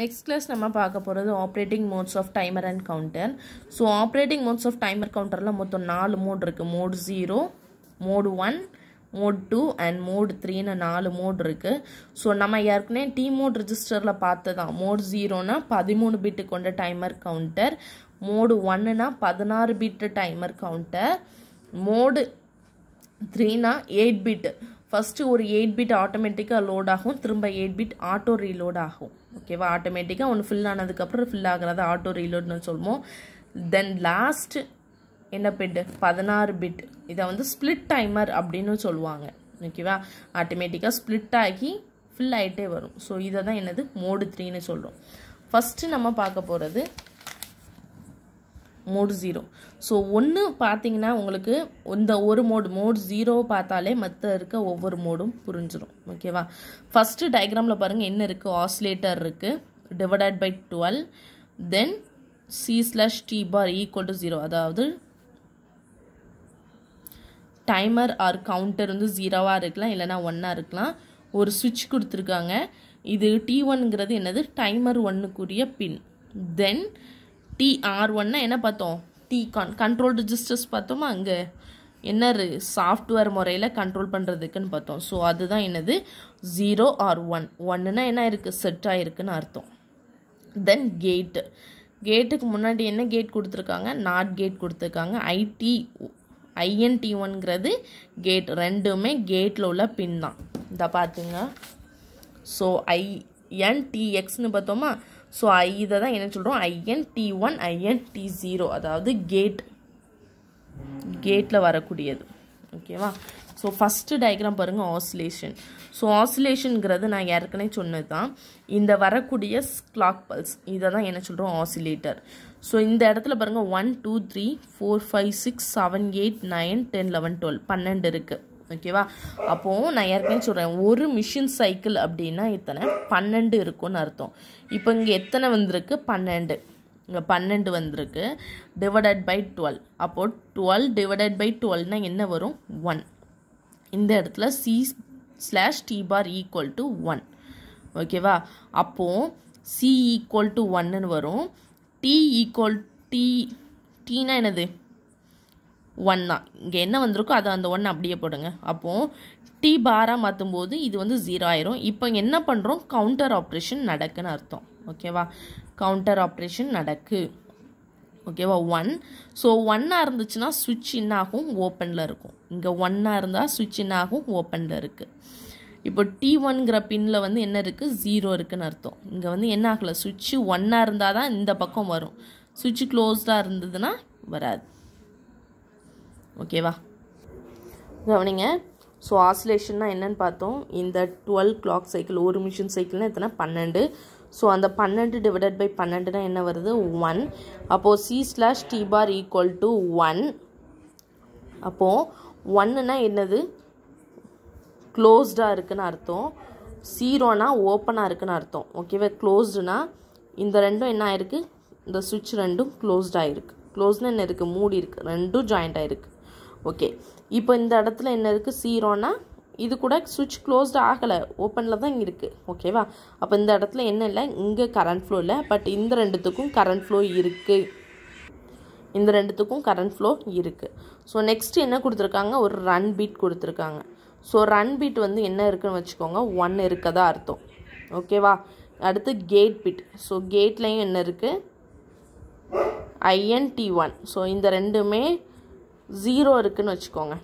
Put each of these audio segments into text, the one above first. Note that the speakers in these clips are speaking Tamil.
நெக்ஸ்ட் கிளாஸ் நம்ம பார்க்க போகிறது operating modes of timer and counter so operating modes of timer கவுண்டரில் மொத்தம் நாலு மோட் இருக்குது mode zero mode one mode two and mode த்ரீன்னு நாலு மோட் இருக்குது ஸோ நம்ம ஏற்கனவே டி மோட் ரிஜிஸ்டரில் பார்த்து தான் மோட் ஜீரோனா பதிமூணு பிட்டு கொண்ட டைமர் கவுண்டர் மோடு ஒன்னுனா பதினாறு பிட்டு டைமர் கவுண்டர் மோடு த்ரீனா எயிட் பிட்டு ஃபஸ்ட்டு ஒரு எயிட் பிட் ஆட்டோமேட்டிக்காக லோட் ஆகும் திரும்ப எயிட் பிட் ஆட்டோ ரீலோட் ஆகும் ஓகேவா ஆட்டோமேட்டிக்காக ஒன்று ஃபில் ஆனதுக்கப்புறம் ஃபில் ஆகிறத ஆட்டோ ரீலோட்னு சொல்லுவோம் தென் லாஸ்ட்டு என்ன பிட் பதினாறு பிட் இதை வந்து ஸ்ப்ளிட் டைமர் அப்படின்னு சொல்லுவாங்க ஓகேவா ஆட்டோமேட்டிக்காக ஸ்ப்ளிட் ஆகி ஃபில் ஆகிட்டே வரும் ஸோ இதை தான் என்னது மோடு த்ரீன்னு சொல்கிறோம் ஃபஸ்ட்டு நம்ம பார்க்க போகிறது மோட் ஜீரோ ஸோ ஒன்று பார்த்தீங்கன்னா உங்களுக்கு இந்த ஒரு மோடு மோட் ஜீரோ பார்த்தாலே மற்ற இருக்க ஒவ்வொரு மோடும் புரிஞ்சிடும் ஓகேவா ஃபஸ்ட்டு டயக்ராமில் பாருங்கள் என்ன இருக்குது ஆஸ்லேட்டர் இருக்குது divided by twelve then C slash T bar equal to zero அதாவது டைமர் ஆர் கவுண்டர் வந்து ஜீரோவாக இருக்கலாம் இல்லைனா ஒன்னாக இருக்கலாம் ஒரு சுவிட்ச் கொடுத்துருக்காங்க இது டி ஒன்ங்கிறது என்னது டைமர் ஒன்றுக்குரிய பின் தென் டி ஆர் ஒன்னா என்ன பார்த்தோம் டி கான் கண்ட்ரோல் ரிஜிஸ்டர்ஸ் பார்த்தோமா அங்கே என்ன சாஃப்ட்வேர் முறையில் கண்ட்ரோல் பண்ணுறதுக்குன்னு பார்த்தோம் ஸோ அதுதான் என்னது ஜீரோ ஆர் ஒன் ஒன்றுனா என்ன இருக்குது செட் ஆகிருக்குன்னு அர்த்தம் தென் கேட்டு கேட்டுக்கு முன்னாடி என்ன கேட் கொடுத்துருக்காங்க நாட் கேட் கொடுத்துருக்காங்க ஐடி ஐஎன்டி ஒன்கிறது கேட் ரெண்டுமே கேட்டில் உள்ள பின் தான் இதை பார்த்துங்க ஸோ ஐஎன்டிஎக்ஸ்னு பார்த்தோமா ஸோ ஐ இதை தான் என்ன சொல்கிறோம் INT one INT zero அதாவது கேட் கேட்டில் வரக்கூடியது ஓகேவா ஸோ ஃபஸ்ட்டு டயக்ராம் பாருங்கள் ஆசிலேஷன் ஸோ ஆசிலேஷனுங்கிறது நான் ஏற்கனவே சொன்னது தான் இந்த வரக்கூடிய கிளாக் பல்ஸ் இதை தான் என்ன சொல்கிறோம் ஆசிலேட்டர் ஸோ இந்த இடத்துல பாருங்கள் one two three four five six seven eight nine ten eleven twelve பன்னெண்டு இருக்குது ஓகேவா அப்போது நான் ஏற்கனவே சொல்கிறேன் ஒரு மிஷின் சைக்கிள் அப்படின்னா இத்தனை பன்னெண்டு இருக்கும்னு அர்த்தம் இப்போ இங்கே எத்தனை வந்திருக்கு பன்னெண்டு இங்கே பன்னெண்டு வந்திருக்கு டிவைடட் பை டுவெல் அப்போது டுவெல் டிவைடட் பை டுவெல்னால் என்ன வரும் ஒன் இந்த இடத்துல C slash T bar equal to one ஓகேவா அப்போது சி ஈக்குவல் டு ஒன்னு வரும் டி ஈக்குவல் டி டீனா என்னது ஒன் தான் இங்கே என்ன வந்திருக்கோ அதை அந்த ஒன்று அப்படியே போடுங்க அப்போது டி பாராக மாற்றும் போது இது வந்து ஜீரோ ஆயிரும் இப்போ என்ன பண்ணுறோம் கவுண்டர் ஆப்ரேஷன் நடக்குன்னு அர்த்தம் ஓகேவா கவுண்டர் ஆப்ரேஷன் நடக்கு ஓகேவா ஒன் ஸோ ஒன்னாக இருந்துச்சுன்னா சுவிட்ச் இன்னாகும் ஆகும் ஓப்பனில் இருக்கும் இங்கே ஒன்னாக இருந்தால் சுவிட்ச் இன்னாகும் ஆகும் ஓப்பனில் இருக்குது இப்போ டி ஒன்கிற பின்னில் வந்து என்ன இருக்குது ஜீரோ இருக்குதுன்னு அர்த்தம் இங்கே வந்து என்ன ஆகலை சுவிட்சு ஒன்னாக இருந்தால் தான் இந்த பக்கம் வரும் சுவிட்ச் க்ளோஸ்டாக இருந்ததுன்னா வராது ஓகேவா கவனிங்க ஸோ ஆசிலேஷன்னா என்னென்னு பார்த்தோம் இந்த டுவெல் கிளாக் சைக்கிள் ஒரு மிஷின் சைக்கிள்னு எத்தனை பன்னெண்டு ஸோ அந்த பன்னெண்டு டிவைடட் பை பன்னெண்டுனா என்ன வருது ஒன் அப்போது C slash T bar equal to one அப்போது ஒன்றுனா என்னது க்ளோஸ்டாக இருக்குன்னு அர்த்தம் சீரோனா ஓப்பனாக இருக்குன்னு அர்த்தம் ஓகேவா க்ளோஸ்டுனா இந்த ரெண்டும் என்ன ஆயிருக்கு இந்த சுவிட்ச் ரெண்டும் க்ளோஸ்டாக இருக்குது க்ளோஸ்னு என்ன இருக்குது மூடி இருக்குது ரெண்டும் ஜாயிண்ட் ஆகிருக்கு ஓகே இப்போ இந்த இடத்துல என்ன இருக்குது சீரோனா இது கூட சுவிட்ச் க்ளோஸ்டு ஆகலை ஓப்பனில் தான் இருக்குது ஓகேவா அப்போ இந்த இடத்துல என்ன இல்லை இங்கே கரண்ட் ஃப்ளோ இல்லை பட் இந்த ரெண்டுத்துக்கும் கரண்ட் ஃப்ளோ இருக்குது இந்த ரெண்டுத்துக்கும் கரண்ட் ஃப்ளோ இருக்குது ஸோ நெக்ஸ்ட் என்ன கொடுத்துருக்காங்க ஒரு ரன் பீட் கொடுத்துருக்காங்க ஸோ ரன் பீட் வந்து என்ன இருக்குன்னு வச்சுக்கோங்க ஒன் தான் அர்த்தம் ஓகேவா அடுத்து கேட் பிட் ஸோ கேட்லேயும் என்ன இருக்குது ஐஎன்டி ஒன் ஸோ இந்த ரெண்டுமே ஜீரோ இருக்குதுன்னு வச்சுக்கோங்க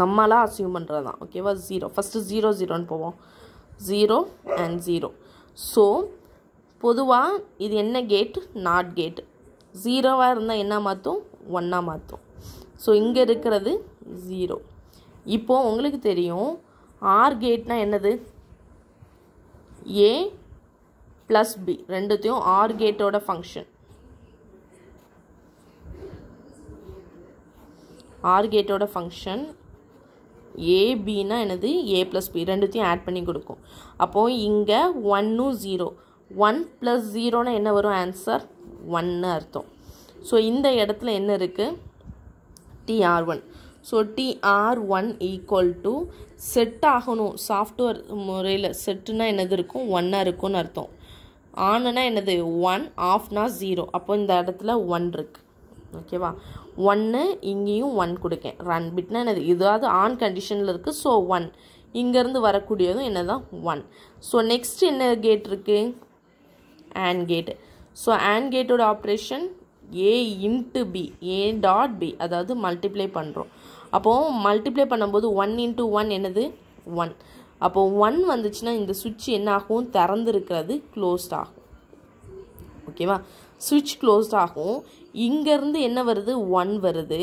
நம்மளாம் அசியூம் பண்ணுறது தான் ஓகேவா ஜீரோ ஃபஸ்ட்டு ஜீரோ ஜீரோன்னு போவோம் ஜீரோ அண்ட் ஜீரோ ஸோ பொதுவாக இது என்ன கேட் நாட் கேட் ஜீரோவாக இருந்தால் என்ன மாற்றும் ஒன்னாக மாற்றும் ஸோ இங்கே இருக்கிறது ஜீரோ இப்போது உங்களுக்கு தெரியும் ஆர் கேட்னால் என்னது ஏ ப்ளஸ் பி ரெண்டுத்தையும் ஆர் கேட்டோட ஃபங்க்ஷன் ஆர் கேட்டோட ஃபங்க்ஷன் ஏபின்னா எனது ஏ ப்ளஸ் பி ரெண்டுத்தையும் ஆட் பண்ணி கொடுக்கும் அப்போது இங்கே ஒன்னும் ஜீரோ ஒன் ப்ளஸ் ஜீரோனால் என்ன வரும் ஆன்சர் ஒன்னு அர்த்தம் ஸோ இந்த இடத்துல என்ன இருக்குது TR one so TR one equal to set ஆகணும் சாஃப்ட்வேர் முறையில் செட்டுனா என்னது இருக்கும் ஒன்னாக இருக்கும்னு அர்த்தம் ஆனுனா என்னது ஒன் ஆஃப்னா ஜீரோ அப்போ இந்த இடத்துல ஒன் இருக்குது ஓகேவா ஒன்று இங்கேயும் ஒன் கொடுக்கேன் ரன் பிட்னா என்னது இதாவது ஆன் கண்டிஷனில் இருக்குது ஸோ ஒன் இங்கேருந்து வரக்கூடியதும் என்ன தான் ஒன் ஸோ நெக்ஸ்ட் என்ன கேட் இருக்குது ஆன் கேட் ஸோ ஆன் கேட்டோட operation A into B A dot B அதாவது மல்டிப்ளை பண்ணுறோம் அப்போது மல்டிப்ளை பண்ணும்போது ஒன் இன்ட்டு ஒன் என்னது ஒன் அப்போது ஒன் வந்துச்சுன்னா இந்த சுவிட்ச் என்ன ஆகும் திறந்துருக்கிறது க்ளோஸ்ட் ஆகும் ஓகேவா சுவிட்ச் க்ளோஸ்ட் ஆகும் இங்கேருந்து என்ன வருது ஒன் வருது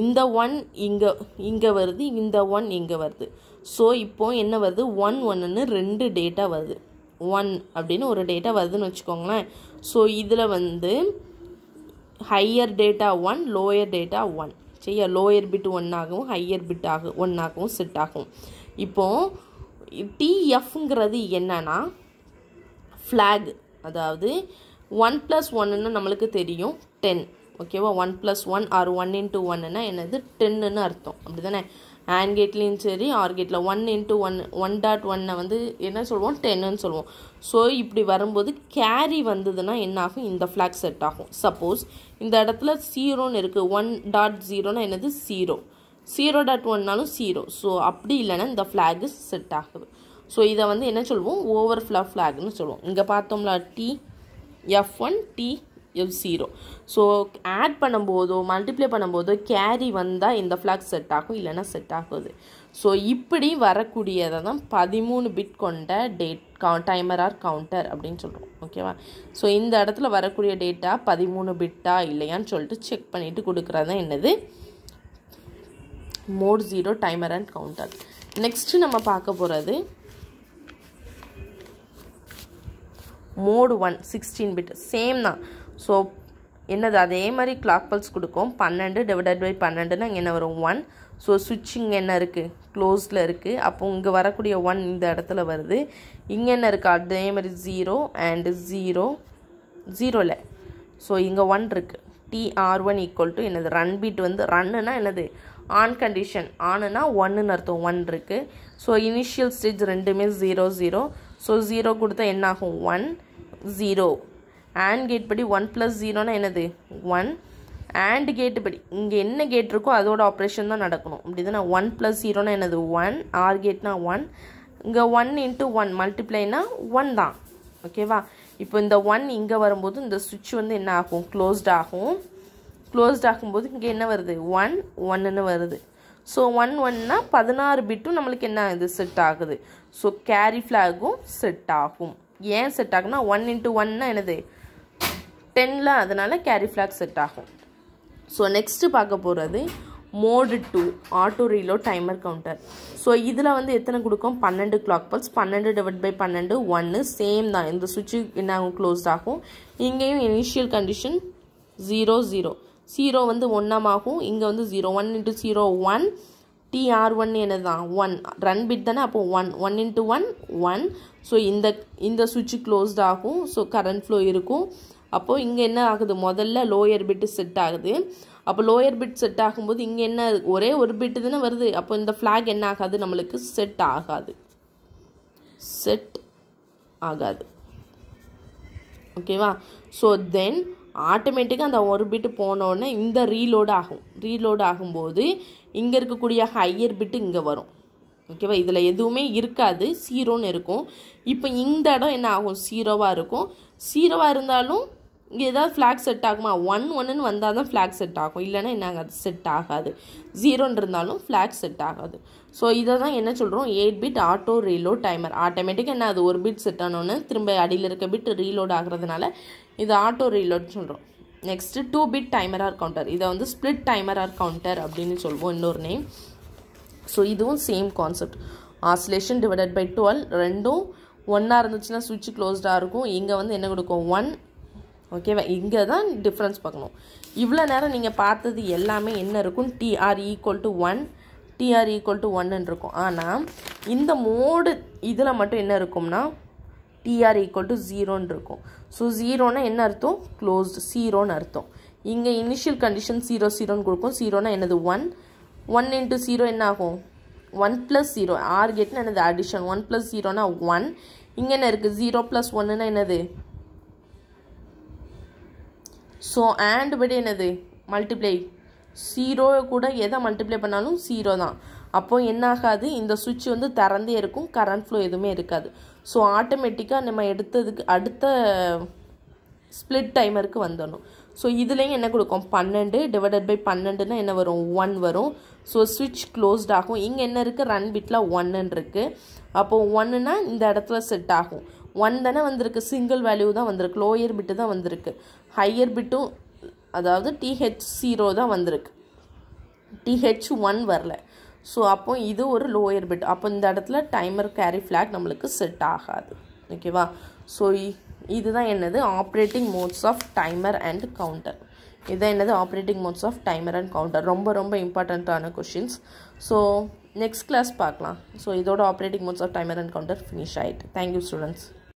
இந்த ஒன் இங்கே இங்கே வருது இந்த ஒன் இங்கே வருது ஸோ இப்போ என்ன வருது ஒன் ஒன்றுன்னு ரெண்டு டேட்டா வருது ஒன் அப்படின்னு ஒரு டேட்டா வருதுன்னு வச்சுக்கோங்களேன் ஸோ இதில் வந்து higher data one lower data one சரியா லோயர் பிட் ஒன் ஆகும் ஹையர் பிட் ஆகும் ஒன் ஆகும் செட் ஆகும் இப்போது டிஎஃப்ங்கிறது என்னன்னா ஃப்ளாக் அதாவது ஒன் ப்ளஸ் ஒன்னுன்னு நம்மளுக்கு தெரியும் டென் ஓகேவா one plus one OR one into ஒன்னுன்னா என்னது டென்னுன்னு அர்த்தம் அப்படி தானே ஆன் கேட்லேயும் சரி ஆர் கேட்டில் one into one one dot ஒன்னை வந்து என்ன சொல்லுவோம் டென்னு சொல்லுவோம் ஸோ இப்படி வரும்போது கேரி வந்ததுன்னா என்ன ஆகும் இந்த ஃப்ளாக் செட் ஆகும் சப்போஸ் இந்த இடத்துல ஜீரோன்னு இருக்குது ஒன் டாட் ஜீரோனா என்னது ஜீரோ ஜீரோ டாட் ஒன்னாலும் ஜீரோ ஸோ அப்படி இல்லைன்னா இந்த ஃப்ளாகு செட் ஆகுது ஸோ இதை வந்து என்ன சொல்லுவோம் ஓவர் ஃப்ளா ஃப்ளாக்னு சொல்லுவோம் இங்கே பார்த்தோம்ல T F one T F zero so add பண்ணும்போதோ மல்டிப்ளை பண்ணும்போதோ கேரி வந்தால் இந்த ஃப்ளாக் செட் ஆகும் இல்லைன்னா செட் ஆகுது ஸோ இப்படி வரக்கூடியதை தான் பதிமூணு பிட் கொண்ட டேட் கவு டைமர் ஆர் கவுண்டர் அப்படின்னு சொல்கிறோம் ஓகேவா ஸோ இந்த இடத்துல வரக்கூடிய டேட்டா பதிமூணு பிட்டா இல்லையான்னு சொல்லிட்டு செக் பண்ணிவிட்டு கொடுக்குறது தான் என்னது mode zero timer and counter next நம்ம பார்க்க போகிறது mode one sixteen bit same தான் ஸோ என்னது அதே மாதிரி கிளாக் பல்ஸ் கொடுக்கும் பன்னெண்டு டிவைடட் பை பன்னெண்டுன்னா இங்கே என்ன வரும் ஒன் ஸோ சுவிட்சிங் என்ன இருக்குது க்ளோஸில் இருக்குது அப்போ இங்கே வரக்கூடிய ஒன் இந்த இடத்துல வருது இங்கே என்ன இருக்குது அதே மாதிரி ஜீரோ அண்டு ஜீரோ ஜீரோவில் ஸோ இங்கே ஒன் இருக்குது டிஆர் ஒன் ஈக்குவல் டு என்னது ரன் பீட் வந்து ரன்னுனா என்னது ஆன் கண்டிஷன் ஆனுனா ஒன்றுன்னு அர்த்தம் ஒன் இருக்குது ஸோ இனிஷியல் ஸ்டேஜ் ரெண்டுமே ஜீரோ ஜீரோ ஸோ ஜீரோ கொடுத்தா என்னாகும் ஒன் ஜீரோ ஆண்ட் கேட் படி ஒன் ப்ளஸ் ஜீரோனா என்னது ஒன் ஆண்ட் கேட்டு படி இங்கே என்ன கேட் இருக்கோ அதோட ஆப்ரேஷன் தான் நடக்கணும் இப்படி தானே ஒன் ப்ளஸ் ஜீரோனா என்னது ஒன் ஆர் கேட்னா ஒன் இங்கே ஒன் இன்ட்டு ஒன் மல்டிப்ளைனா ஒன் தான் ஓகேவா இப்போ இந்த ஒன் இங்கே வரும்போது இந்த சுவிட்ச் வந்து என்ன ஆகும் க்ளோஸ்ட் ஆகும் க்ளோஸ்ட் ஆகும்போது இங்கே என்ன வருது ஒன் ஒன்னுன்னு வருது ஸோ ஒன் ஒன்னா பதினாறு பிட்டும் நம்மளுக்கு என்ன இது செட் ஆகுது ஸோ கேரி ஃப்ளாகும் செட் ஆகும் ஏன் செட் ஆகும்னா ஒன் இன்ட்டு ஒன்னா என்னது டென்னில் அதனால் கேரி ஃப்ளாக் செட் ஆகும் ஸோ நெக்ஸ்ட்டு பார்க்க போகிறது mode two auto reload timer counter so இதில் வந்து எத்தனை கொடுக்கும் பன்னெண்டு கிளாக் பல்ஸ் பன்னெண்டு டிவைட் பை பன்னெண்டு ஒன்று சேம் தான் இந்த சுவிட்சு என்ன ஆகும் க்ளோஸ் ஆகும் இங்கேயும் initial condition zero zero zero வந்து ஒன்றாம் ஆகும் இங்கே வந்து zero one into zero one TR one என்னதான் ஒன் ரன் பிட் தானே அப்போ one one into one one so இந்த இந்த சுவிட்ச் க்ளோஸ்ட் ஆகும் ஸோ கரண்ட் ஃப்ளோ இருக்கும் அப்போது இங்கே என்ன ஆகுது முதல்ல லோயர் பிட்டு செட் ஆகுது அப்போ லோயர் பிட் செட் ஆகும்போது இங்கே என்ன ஒரே ஒரு பிட்டு தானே வருது அப்போ இந்த ஃப்ளாக் என்ன ஆகாது நம்மளுக்கு செட் ஆகாது செட் ஆகாது ஓகேவா ஸோ தென் ஆட்டோமேட்டிக்காக அந்த ஒரு பிட்டு போனோடனே இந்த ரீலோட் ஆகும் ரீலோட் ஆகும்போது இங்கே இருக்கக்கூடிய ஹையர் பிட்டு இங்கே வரும் ஓகேவா இதில் எதுவுமே இருக்காது சீரோன்னு இருக்கும் இப்போ இந்த இடம் என்ன ஆகும் சீரோவாக இருக்கும் சீரோவாக இருந்தாலும் இங்கே ஏதாவது ஃப்ளாக் செட் ஆகுமா ஒன் ஒன்றுன்னு வந்தால் தான் ஃப்ளாக் செட் ஆகும் இல்லைன்னா என்ன ஆகாது செட் ஆகாது ஜீரோன்னு இருந்தாலும் ஃப்ளாக் செட் ஆகாது ஸோ இதை தான் என்ன சொல்கிறோம் eight bit auto reload timer ஆட்டோமேட்டிக்காக என்ன அது ஒரு பிட் செட் ஆனோன்னு திரும்ப அடியில் இருக்க பிட் ரீலோட் ஆகிறதுனால இது ஆட்டோ ரீலோட்னு சொல்கிறோம் next two bit timer or counter இதை வந்து ஸ்ப்ளிட் டைமர் ஆர் கவுண்டர் அப்படின்னு சொல்லுவோம் இன்னொரு நேம் ஸோ இதுவும் same concept oscillation divided by twelve ரெண்டும் ஒன்னாக இருந்துச்சுன்னா சுவிட்ச் க்ளோஸ்டாக இருக்கும் இங்கே வந்து என்ன கொடுக்கும் ஒன் ஓகேவா இங்கே தான் டிஃப்ரென்ஸ் பார்க்கணும் இவ்வளோ நேரம் நீங்கள் பார்த்தது எல்லாமே என்ன இருக்கும் TR equal to one TR equal to ஒன்னு இருக்கும் ஆனால் இந்த மோடு இதில் மட்டும் என்ன இருக்கும்னா டிஆர் ஈக்குவல் டு ஜீரோன்னு இருக்கும் ஸோ ஜீரோனா என்ன அர்த்தம் க்ளோஸ்டு ஜீரோன்னு அர்த்தம் இங்கே இனிஷியல் கண்டிஷன் ஜீரோ ஜீரோன்னு கொடுக்கும் ஜீரோனா என்னது ஒன் ஒன் இன்ட்டு ஜீரோ என்ன ஆகும் ஒன் ப்ளஸ் ஜீரோ ஆர் கேட்னா என்னது அடிஷன் ஒன் ப்ளஸ் ஜீரோனா ஒன் இங்கே என்ன இருக்குது ஜீரோ ப்ளஸ் ஒன்றுன்னா என்னது ஸோ ஆண்ட் படி என்னது மல்டிப்ளை ஜீரோ கூட எதை மல்டிப்ளை பண்ணாலும் ஜீரோ தான் அப்போது என்ன ஆகாது இந்த சுவிட்ச் வந்து திறந்தே இருக்கும் கரண்ட் ஃப்ளோ எதுவுமே இருக்காது ஸோ ஆட்டோமேட்டிக்காக நம்ம எடுத்ததுக்கு அடுத்த ஸ்ப்ளிட் டைமருக்கு வந்துடணும் ஸோ இதுலேயும் என்ன கொடுக்கும் பன்னெண்டு டிவைடட் பை பன்னெண்டுன்னா என்ன வரும் ஒன் வரும் ஸோ ஸ்விட்ச் க்ளோஸ்ட் ஆகும் இங்கே என்ன இருக்குது ரன் பிட்டில் ஒன்னுன்னு இருக்குது அப்போது ஒன்றுனா இந்த இடத்துல செட் ஆகும் ஒன் தானே வந்திருக்கு சிங்கிள் வேல்யூ தான் வந்திருக்கு லோயர் பிட்டு தான் வந்திருக்கு ஹையர் பிட்டும் அதாவது டிஹெச் ஜீரோ தான் வந்திருக்கு டிஹெச் ஒன் வரல ஸோ அப்போ இது ஒரு லோயர் பிட் அப்போ இந்த இடத்துல டைமர் கேரி ஃப்ளாக் நம்மளுக்கு செட் ஆகாது ஓகேவா ஸோ இதுதான் என்னது operating modes of timer and counter இதுதான் என்னது operating modes of timer and counter ரொம்ப ரொம்ப இம்பார்ட்டண்ட்டான கொஷின்ஸ் ஸோ நெக்ஸ்ட் கிளாஸ் பார்க்கலாம் ஸோ இதோட operating modes of timer and counter finish ஆகிட்டு தேங்க்யூ ஸ்டூடெண்ட்ஸ்